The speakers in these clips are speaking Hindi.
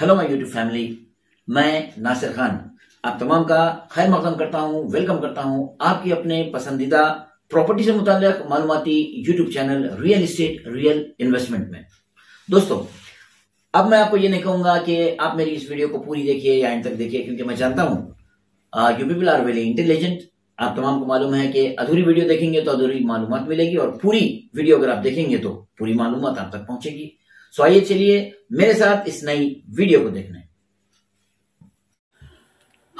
हेलो माय यूट्यूब फैमिली मैं नासिर खान आप तमाम का खैर मकदम करता हूँ वेलकम करता हूँ आपकी अपने पसंदीदा प्रॉपर्टी से मुताल मालूमती YouTube channel real estate real investment में दोस्तों अब मैं आपको ये नहीं कहूंगा कि आप मेरी इस वीडियो को पूरी देखिए या एंड तक देखिए क्योंकि मैं जानता हूं you people are very intelligent आप तमाम को मालूम है कि अधूरी वीडियो देखेंगे तो अधूरी मालूम मिलेगी और पूरी वीडियो अगर आप देखेंगे तो पूरी मालूम आप तक पहुंचेगी सो आइए चलिए मेरे साथ इस नई वीडियो को देखने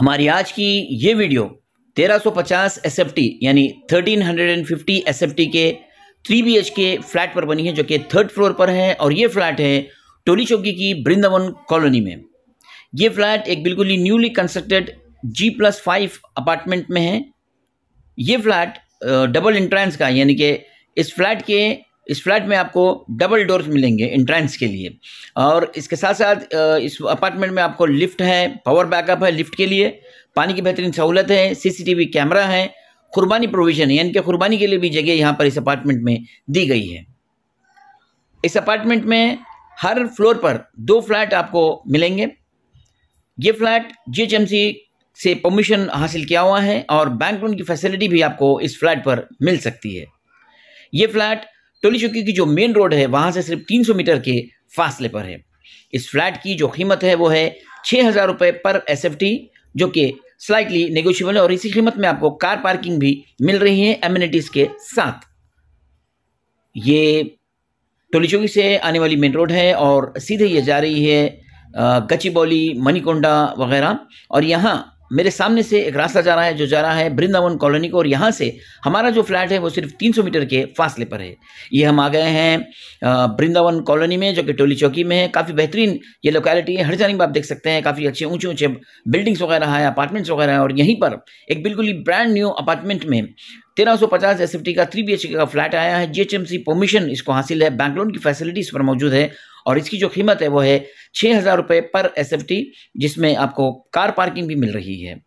हमारी आज की ये वीडियो 1350 सौ यानी 1350 हंड्रेड के 3 बी के फ्लैट पर बनी है जो कि थर्ड फ्लोर पर है और ये फ्लैट है टोली चौकी की वृंदावन कॉलोनी में ये फ्लैट एक बिल्कुल ही newly constructed G plus five apartment में है ये फ्लैट डबल इंट्रेंस का यानी कि इस फ्लैट के इस फ्लैट में आपको डबल डोर्स मिलेंगे इंट्रेंस के लिए और इसके साथ साथ इस अपार्टमेंट में आपको लिफ्ट है पावर बैकअप है लिफ्ट के लिए पानी की बेहतरीन सहूलत है सीसीटीवी कैमरा है कुर्बानी प्रोविज़न यानी कि कुर्बानी के लिए भी जगह यहाँ पर इस अपार्टमेंट में दी गई है इस अपार्टमेंट में हर फ्लोर पर दो फ्लैट आपको मिलेंगे ये फ्लैट जी से परमिशन हासिल किया हुआ है और बैंक लोन की फैसिलिटी भी आपको इस फ्लैट पर मिल सकती है ये फ्लैट टोली चौकी की जो मेन रोड है वहाँ से सिर्फ 300 मीटर के फासले पर है इस फ्लैट की जो कीमत है वो है छः हज़ार रुपये पर एस जो कि स्लाइटली नेगोशियबल है और इसी कीमत में आपको कार पार्किंग भी मिल रही है एम्यूनिटीज़ के साथ ये टोली चौकी से आने वाली मेन रोड है और सीधे ये जा रही है गचीबौली मनीकोंडा वगैरह और यहाँ मेरे सामने से एक रास्ता जा रहा है जो जा रहा है वृंदावन कॉलोनी को और यहाँ से हमारा जो फ्लैट है वो सिर्फ 300 मीटर के फासले पर है ये हम आ गए हैं वृंदावन कॉलोनी में जो कि टोली चौकी में है काफ़ी बेहतरीन ये लोकेलिटी है हर में आप देख सकते हैं काफ़ी अच्छे ऊंचे ऊंचे बिल्डिंग्स वगैरह हैं अपार्टमेंट्स वगैरह हैं और यहीं पर एक बिल्कुल ही ब्रांड न्यू अपार्टमेंट में तेरह सौ पचास एस एफ टी का थ्री बी एच के का फ्लैट आया है G H M C permission इसको हासिल है बैंक लोन की फैसिलिटी इस पर मौजूद है और इसकी जो कीमत है वो है छः हज़ार रुपये पर एस जिसमें आपको कार पार्किंग भी मिल रही है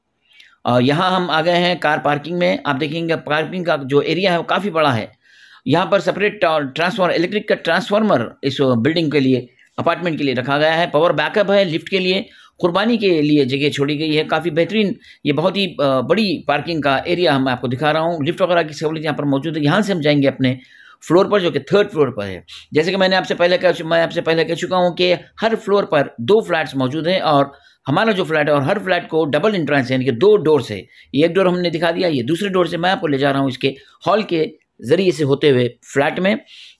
और यहाँ हम आ गए हैं कार पार्किंग में आप देखेंगे पार्किंग का जो एरिया है वो काफ़ी बड़ा है यहाँ पर सेपरेट ट्रांसफार्मर इलेक्ट्रिक का ट्रांसफार्मर इस बिल्डिंग के लिए अपार्टमेंट के लिए रखा गया है पावर बैकअप है लिफ्ट के लिए कुर्बानी के लिए जगह छोड़ी गई है काफ़ी बेहतरीन ये बहुत ही बड़ी पार्किंग का एरिया हम आपको दिखा रहा हूँ लिफ्ट वगैरह की सहूलियत यहाँ पर मौजूद है यहाँ से हम जाएंगे अपने फ्लोर पर जो कि थर्ड फ्लोर पर है जैसे कि मैंने आपसे पहले कह मैं आपसे पहले कह चुका हूँ कि हर फ्लोर पर दो फ्लैट्स मौजूद हैं और हमारा जो फ्लैट है और हर फ्लैट को डबल इंट्रेंस है यानी कि दो डोर से एक डोर हमने दिखा दिया ये दूसरे डोर से मैं आपको ले जा रहा हूँ इसके हॉल के ज़रिए से होते हुए फ्लैट में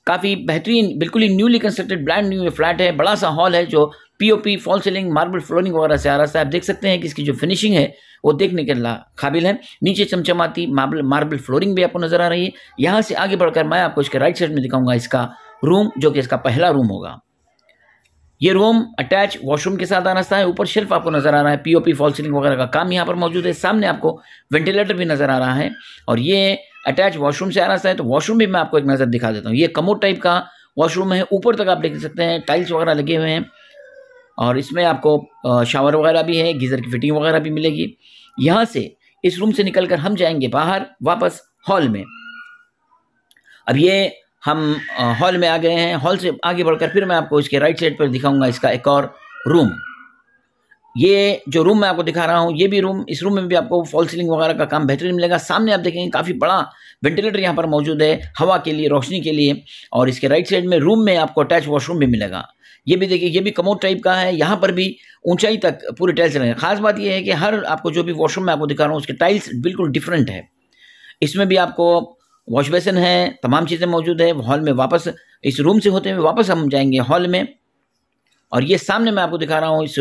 काफ़ी बेहतरीन बिल्कुल ही newly constructed brand new flat है बड़ा सा हॉल है जो POP fall ceiling marble flooring वगैरह से आ रहा है आप देख सकते हैं कि इसकी जो फिनिशिंग है वो देखने के ला काबिल है नीचे चमचमाती मार्बल मार्बल फ्लोरिंग भी आपको नज़र आ रही है यहाँ से आगे बढ़कर मैं आपको इसके राइट साइड में दिखाऊंगा इसका रूम जो कि इसका पहला रूम होगा ये रूम अटैच वॉशरूम के साथ आ रहा है ऊपर शेल्फ आपको नजर आ रहा है पीओपी फॉल सीलिंग वगैरह का काम यहाँ पर मौजूद है सामने आपको वेंटिलेटर भी नजर आ रहा है और ये अटैच वॉशरूम से आ रहा है तो वॉशरूम भी मैं आपको एक नज़र दिखा देता हूँ ये कमोड टाइप का वॉशरूम है ऊपर तक आप देख सकते हैं टाइल्स वगैरह लगे हुए हैं और इसमें आपको शावर वगैरह भी है गीज़र की फिटिंग वगैरह भी मिलेगी यहाँ से इस रूम से निकलकर हम जाएंगे बाहर वापस हॉल में अब ये हम हॉल में आ गए हैं हॉल से आगे बढ़कर फिर मैं आपको इसके राइट साइड पर दिखाऊंगा इसका एक और रूम ये जो रूम मैं आपको दिखा रहा हूँ ये भी रूम इस रूम में भी आपको फॉल सीलिंग वगैरह का काम बेहतरीन मिलेगा सामने आप देखेंगे काफ़ी बड़ा वेंटिलेटर यहाँ पर मौजूद है हवा के लिए रोशनी के लिए और इसके राइट साइड में रूम में आपको अटैच वॉशरूम भी मिलेगा ये भी देखिए ये भी कमोड टाइप का है यहाँ पर भी ऊंचाई तक पूरे टाइल्स लगे खास बात यह है कि हर आपको जो भी वॉशरूम में आपको दिखा रहा हूँ उसके टाइल्स बिल्कुल डिफरेंट है इसमें भी आपको वॉश बेसन है तमाम चीज़ें मौजूद है हॉल में वापस इस रूम से होते हुए वापस हम जाएंगे हॉल में और ये सामने मैं आपको दिखा रहा हूँ इस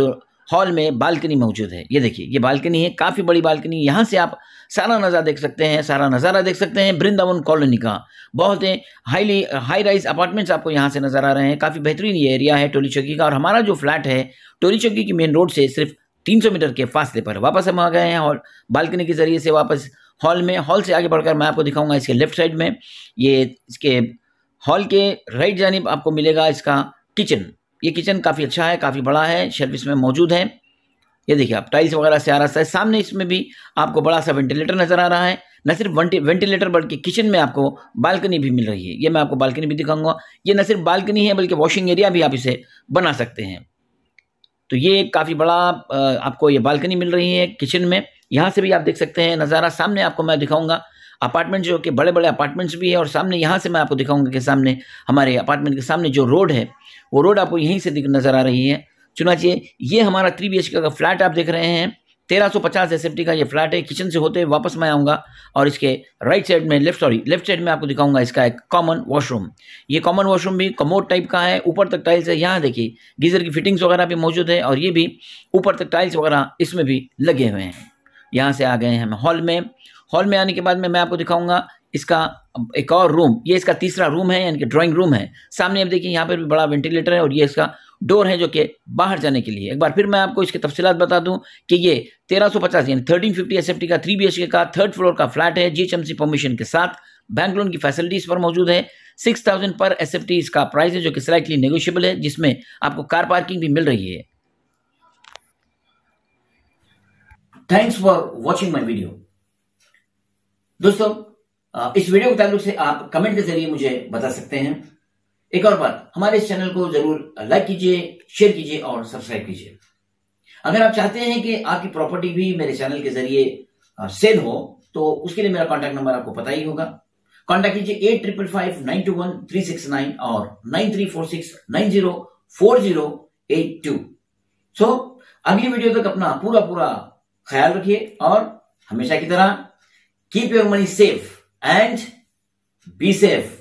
हॉल में बालकनी मौजूद है ये देखिए ये बालकनी है काफ़ी बड़ी बालकनी यहाँ से आप सारा नज़ारा देख सकते हैं सारा नज़ारा देख सकते हैं वृंदावन कॉलोनी का बहुत हाईली हाई राइज अपार्टमेंट्स आपको यहाँ से नज़र आ रहे हैं काफ़ी बेहतरीन ये एरिया है टोली चौकी का और हमारा जो फ्लैट है टोली चौकी की मेन रोड से सिर्फ 300 मीटर के फासले पर वापस हम आ गए हैं और बालकनी के ज़रिए से वापस हॉल में हॉल से आगे बढ़कर मैं आपको दिखाऊंगा इसके लेफ्ट साइड में ये इसके हॉल के राइट जानब आपको मिलेगा इसका किचन ये किचन काफ़ी अच्छा है काफ़ी बड़ा है शेल्फ इसमें मौजूद है ये देखिए आप टाइल्स वगैरह से आ रहा है सामने इसमें भी आपको बड़ा सा वेंटिलेटर नज़र आ रहा है न सिर्फ वेंटिलेटर बल्कि किचन में आपको बालकनी भी मिल रही है ये मैं आपको बालकनी भी दिखाऊंगा ये न सिर्फ बालकनी है बल्कि वॉशिंग एरिया भी आप इसे बना सकते हैं तो ये काफ़ी बड़ा आपको ये बालकनी मिल रही है किचन में यहाँ से भी आप देख सकते हैं नज़ारा सामने आपको मैं दिखाऊंगा अपार्टमेंट जो कि बड़े बड़े अपार्टमेंट्स भी हैं और सामने यहाँ से मैं आपको दिखाऊंगा कि सामने हमारे अपार्टमेंट के सामने जो रोड है वो रोड आपको यहीं से नज़र आ रही है चुनाचिए ये हमारा थ्री बी का फ्लैट आप देख रहे हैं तेरह सौ पचास एस का ये फ्लैट है किचन से होते वापस मैं आऊँगा और इसके राइट साइड में लेफ्ट सॉरी लेफ्ट साइड में आपको दिखाऊंगा इसका एक कॉमन वॉशरूम ये कॉमन वॉशरूम भी कमोड टाइप का है ऊपर तक टाइल्स है यहाँ देखिए गीज़र की फिटिंग्स वगैरह भी मौजूद है और ये भी ऊपर तक टाइल्स वगैरह इसमें भी लगे हुए हैं यहाँ से आ गए हैं हम हॉल में हॉल में आने के बाद में मैं आपको दिखाऊंगा इसका एक और रूम ये इसका तीसरा रूम है यानी कि ड्राइंग रूम है सामने आप देखिए यहाँ पर भी बड़ा वेंटिलेटर है और ये इसका डोर है जो कि बाहर जाने के लिए एक बार फिर मैं आपको इसके तफसीत बता दूं कि ये 1350 यानी 1350 एसएफटी का थ्री बीएचके का थर्ड फ्लोर का फ्लैट है जीएचएमसी परमिशन के साथ बैंक लोन की फैसिलिटीज इस पर मौजूद है सिक्स थाउजेंड पर एस इसका प्राइस है जो कि स्लाइटली नेगोशियबल है जिसमें आपको कार पार्किंग भी मिल रही है thanks for watching my video दोस्तों इस वीडियो के ताल्लुक से आप कमेंट के जरिए मुझे बता सकते हैं एक और बात हमारे इस चैनल को जरूर लाइक कीजिए शेयर कीजिए और सब्सक्राइब कीजिए अगर आप चाहते हैं कि आपकी प्रॉपर्टी भी मेरे चैनल के जरिए सेल हो तो उसके लिए मेरा कॉन्टैक्ट नंबर आपको पता ही होगा कॉन्टैक्ट कीजिए eight triple five nine two one three six nine और nine three four six nine zero four zero eight two so अगली वीडियो तक अपना पूरा पूरा ख्याल रखिए और हमेशा की तरह keep your money safe and be safe